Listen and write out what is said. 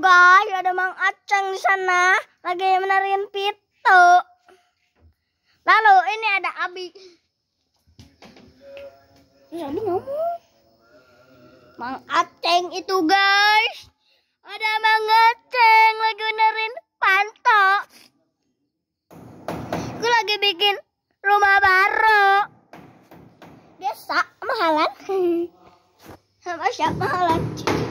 Guys, ada Mang Aceng di sana lagi menarikin pitu. Lalu ini ada Abi. Ini Abi ngomong. Mang Aceng itu, guys. Ada Mang Aceng lagi menarikin panto. Gue lagi bikin rumah baru. Biasa mahalan. Sama siapa mahalan?